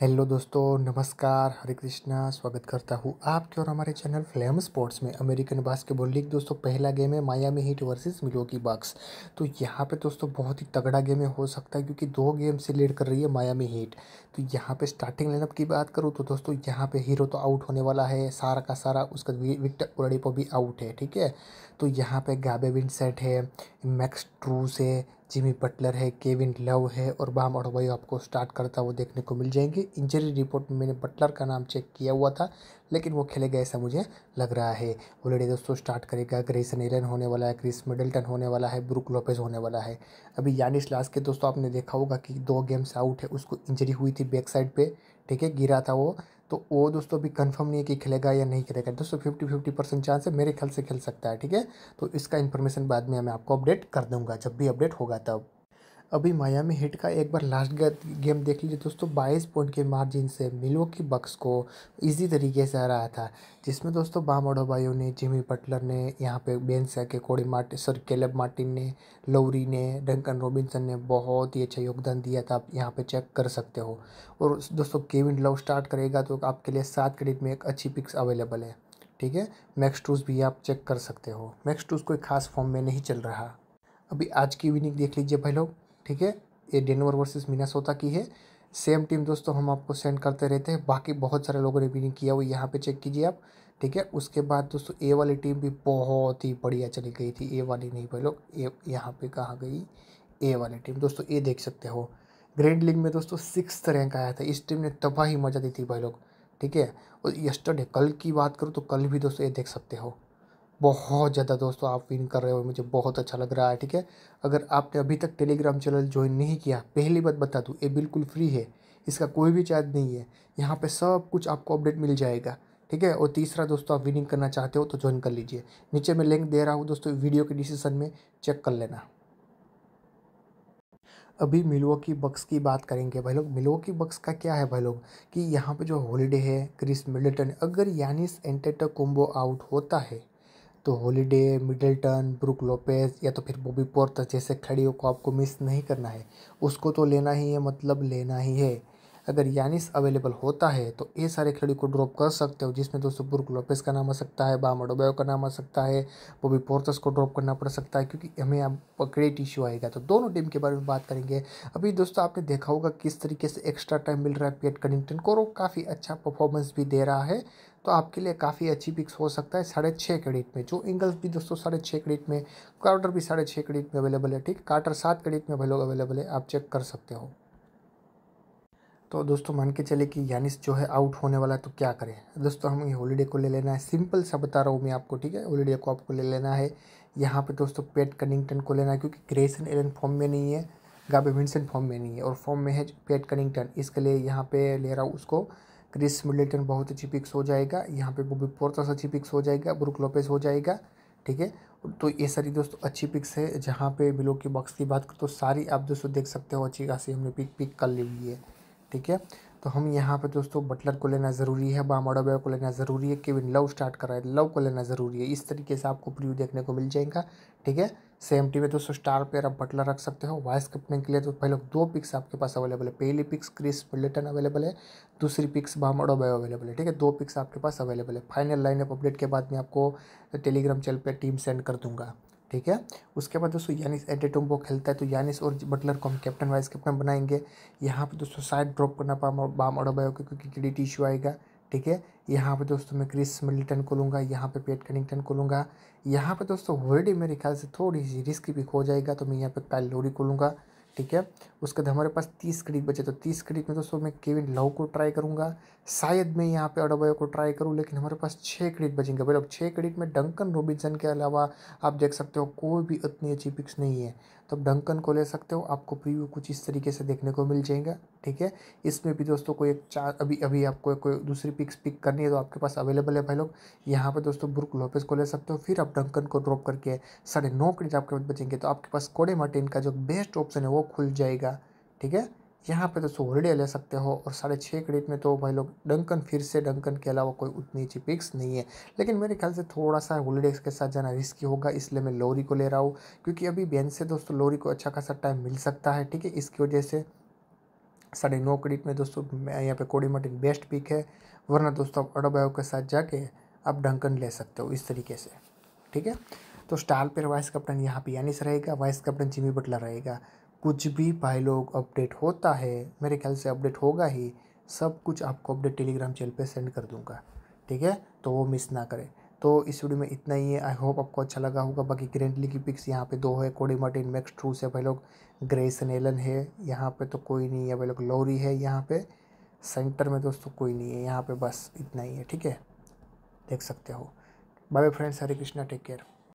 hello दोस्तों नमस्कार हरे कृष्णा स्वागत करता हूँ आपके और हमारे चैनल फ्लेम स्पोर्ट्स में अमेरिकन बास्केटबॉल लीग दोस्तों पहला गेम है Miami heat versus Milwaukee bucks तो यहाँ पे दोस्तों बहुत ही तगड़ा गेम हो सकता है क्योंकि दो गेम से लीड कर रही है मायामी हीट तो यहाँ पर स्टार्टिंग लाइनअप की बात करूँ तो दोस्तों यहाँ पर हीरो तो आउट होने वाला है सारा का सारा उसका विक्टर ओरडिपो भी आउट है ठीक है तो यहाँ पर गाबे विंसेट है मैक्स ट्रूस है जिमी बटलर है केविन लव है और बाम अड़वाई आपको स्टार्ट करता हुआ देखने को मिल जाएंगे इंजरी रिपोर्ट में मैंने बटलर का नाम चेक किया हुआ था लेकिन वो खेलेगा ऐसा मुझे लग रहा है ऑलरेडी दोस्तों स्टार्ट करेगा ग्रेसन एलन होने वाला है क्रिस मिडल्टन होने वाला है ब्रुक लोपेज होने वाला है अभी यानिस लास्ट के दोस्तों आपने देखा होगा कि दो गेम्स आउट है उसको इंजरी हुई थी बैक साइड पर ठीक है गिरा था वो तो वो दोस्तों अभी कंफर्म नहीं है कि खेलेगा या नहीं खेलेगा दोस्तों फिफ्टी फिफ्टी परसेंट चांस है मेरे ख्याल से खेल सकता है ठीक है तो इसका इन्फॉर्मेशन बाद में मैं आपको अपडेट कर दूंगा जब भी अपडेट होगा तब अभी मायामी हिट का एक बार लास्ट गेम देख लीजिए दोस्तों बाईस पॉइंट के मार्जिन से मिलो की बक्स को इजी तरीके से हराया था जिसमें दोस्तों बाम अडोबायो ने जिमी बटलर ने यहाँ पे बेन के कोड़ी मार्टिन सॉरी केलब मार्टिन ने लोरी ने डंकन रॉबिन्सन ने बहुत ही अच्छा योगदान दिया था आप यहाँ पर चेक कर सकते हो और दोस्तों केविन लव स्टार्ट करेगा तो आपके लिए सात क्रेडिट में एक अच्छी पिक्स अवेलेबल है ठीक है मैक्स टूज भी आप चेक कर सकते हो मैक्स टूज कोई खास फॉर्म में नहीं चल रहा अभी आज की विनिंग देख लीजिए भाई लोग ठीक है ये डेनवर वर्सेस मिनासोता की है सेम टीम दोस्तों हम आपको सेंड करते रहते हैं बाकी बहुत सारे लोगों ने भी नहीं किया वो यहाँ पे चेक कीजिए आप ठीक है उसके बाद दोस्तों ए वाली टीम भी बहुत ही बढ़िया चली गई थी ए वाली नहीं भाई लोग ए यहाँ पे कहाँ गई ए वाली टीम दोस्तों ये देख सकते हो ग्रैंड लीग में दोस्तों सिक्स रैंक आया था इस टीम ने तबाही मजा दी थी भाई लोग ठीक है और यस्टरडे कल की बात करूँ तो कल भी दोस्तों ये देख सकते हो बहुत ज़्यादा दोस्तों आप विन कर रहे हो मुझे बहुत अच्छा लग रहा है ठीक है अगर आपने अभी तक टेलीग्राम चैनल ज्वाइन नहीं किया पहली बात बता दूँ ये बिल्कुल फ्री है इसका कोई भी चार्ज नहीं है यहाँ पे सब कुछ आपको अपडेट मिल जाएगा ठीक है और तीसरा दोस्तों आप विनिंग करना चाहते हो तो ज्वाइन कर लीजिए नीचे मैं लिंक दे रहा हूँ दोस्तों वीडियो के डिसीजन में चेक कर लेना अभी मिलवो की बक्स की बात करेंगे भाई लोग मिलवो की बक्स का क्या है भाई लोग कि यहाँ पे जो हॉलीडे है क्रिस मिडल्टन अगर यानिस एंटेटा कोम्बो आउट होता है तो हॉलीडे मिडलटन ब्रुक लोपेज या तो फिर बॉबी पोर्थ जैसे खिलाड़ियों को आपको मिस नहीं करना है उसको तो लेना ही है मतलब लेना ही है अगर यानिस अवेलेबल होता है तो ये सारे खिलाड़ी को ड्रॉप कर सकते हो जिसमें दोस्तों ब्रुक लोपेस का नाम आ सकता है बामडोबेव का नाम आ सकता है बॉबी पोर्थस को ड्रॉप करना पड़ सकता है क्योंकि हमें अब क्रेडिट इशू आएगा तो दोनों टीम के बारे में बात करेंगे अभी दोस्तों आपने देखा होगा किस तरीके से एक्स्ट्रा टाइम मिल रहा है पेट कनिंगटन को और काफ़ी अच्छा परफॉर्मेंस भी दे रहा है तो आपके लिए काफ़ी अच्छी पिक्स हो सकता है साढ़े छः क्रेडिट में जो इंगल्स भी दोस्तों साढ़े छः क्रेडिट में कार्टर भी साढ़े छः क्रेडिट में अवेलेबल है ठीक कार्टर सात क्रेडिट में अवेलेबल अवेलेबल है आप चेक कर सकते हो तो दोस्तों मान के चले कि यानिस जो है आउट होने वाला है तो क्या करें दोस्तों हम ये हॉलीडे को ले लेना है सिंपल सा बता रहा हूँ मैं आपको ठीक है हॉलीडे को आपको ले लेना है यहाँ पे दोस्तों पेट कनिंगटन को लेना है क्योंकि ग्रेसन एलन फॉर्म में नहीं है गाबे विंसन फॉर्म में नहीं है और फॉर्म में है पेट कनिंगटन इसके लिए यहाँ पर ले रहा हूँ उसको क्रिस मिडलेटन बहुत अच्छी पिक्स हो जाएगा यहाँ पे बॉबी पोर्टस अच्छी पिक्स हो जाएगा ब्रुक लोपेस हो जाएगा ठीक है तो ये सारी दोस्तों अच्छी पिक्स है जहाँ पे बिलो की बॉक्स की बात तो सारी आप दोस्तों देख सकते हो अच्छी खासी हमने पिक पिक कर ली हुई है ठीक है तो हम यहाँ पे दोस्तों बटलर को लेना ज़रूरी है बामाडोबे को लेना ज़रूरी है केविन लव स्टार्ट कर रहा है लव को लेना ज़रूरी है इस तरीके से आपको प्रीव्यू देखने को मिल जाएगा ठीक है टी में दोस्तों स्टार प्लेयर आप बटलर रख सकते हो वाइस कैप्टन के लिए तो पहले दो पिक्स आपके पास अवेलेबल है पहली पिक्स क्रिस मिलिटन अवेलेबल है दूसरी पिक्स बामड़ो बायो अवेलेबल है ठीक है दो पिक्स आपके पास अवेलेबल है फाइनल लाइनअप अपडेट के बाद मैं आपको टेलीग्राम चैनल पर टीम सेंड कर दूंगा ठीक है उसके बाद दोस्तों यानिस एटेटोम्बो खेलता है तो यानिस और बटलर को हम कैप्टन वाइस कैप्टन बनाएंगे यहाँ पर दोस्तों साइड ड्रॉप करना पाम बाम अड़ोबायो क्योंकि क्रेडिट इशू आएगा ठीक है यहाँ पे दोस्तों मैं क्रिस मिल्टन को लूँगा यहाँ पे पेट कनिंगटन को लूँगा यहाँ पे दोस्तों होल्डी मेरे ख्याल से थोड़ी सी रिस्क भी हो जाएगा तो मैं यहाँ पे काइल लोरी को लूँगा ठीक है उसके बाद हमारे पास तीस क्रिक बचे तो तीस क्रिक में दोस्तों मैं केविन लव को ट्राई करूँगा शायद मैं यहाँ पे अडोबायो को ट्राई करूँ लेकिन हमारे पास छः क्रिक बचेंगे भाई लोग छः क्रिक में डंकन रोबिनसन के अलावा आप देख सकते हो कोई भी इतनी अच्छी पिक्स नहीं है तो आप डंकन को ले सकते हो आपको प्रीव्यू कुछ इस तरीके से देखने को मिल जाएगा ठीक है इसमें भी दोस्तों कोई एक चार अभी अभी आपको कोई दूसरी पिक्स पिक करनी है तो आपके पास अवेलेबल है भाई लोग यहाँ पर दोस्तों ब्रुक लोपेस को ले सकते हो फिर आप डंकन को ड्रॉप करके साढ़े नौ आपके पास बचेंगे तो आपके पास कोडे मार्टिन का जो बेस्ट ऑप्शन है वो खुल जाएगा ठीक है यहाँ पे तो सोहरडिया ले सकते हो और साढ़े छः क्रेडिट में तो भाई लोग डंकन फिर से डंकन के अलावा कोई उतनी अच्छी पिक्स नहीं है लेकिन मेरे ख्याल से थोड़ा सा होलीडेज के साथ जाना रिस्की होगा इसलिए मैं लोरी को ले रहा हूँ क्योंकि अभी बेन से दोस्तों लोरी को अच्छा खासा टाइम मिल सकता है ठीक है इसकी वजह से साढ़े नौ क्रेडिट में दोस्तों यहाँ पे कोडी मार्टिन बेस्ट पिक है वरना दोस्तों आप अडोबायो के साथ जाके आप डंकन ले सकते हो इस तरीके से ठीक है तो स्टार पर वाइस कैप्टन यहाँ पे यानिस रहेगा वाइस कैप्टन जिमी बटला रहेगा कुछ भी भाई लोग अपडेट होता है मेरे ख्याल से अपडेट होगा ही सब कुछ आपको अपडेट टेलीग्राम चैनल पे सेंड कर दूंगा ठीक है तो वो मिस ना करें तो इस वीडियो में इतना ही है आई होप आपको अच्छा लगा होगा बाकी ग्रेंडली की पिक्स यहाँ पे दो है कोडी मार्टिन मैक्स ट्रूस है भाई लोग ग्रेस एलन है यहाँ पे तो कोई नहीं है भाई लोग लोरी है यहाँ पे सेंटर में दोस्तों कोई नहीं है यहाँ पे बस इतना ही है ठीक है देख सकते हो bye friends Hare Krishna take care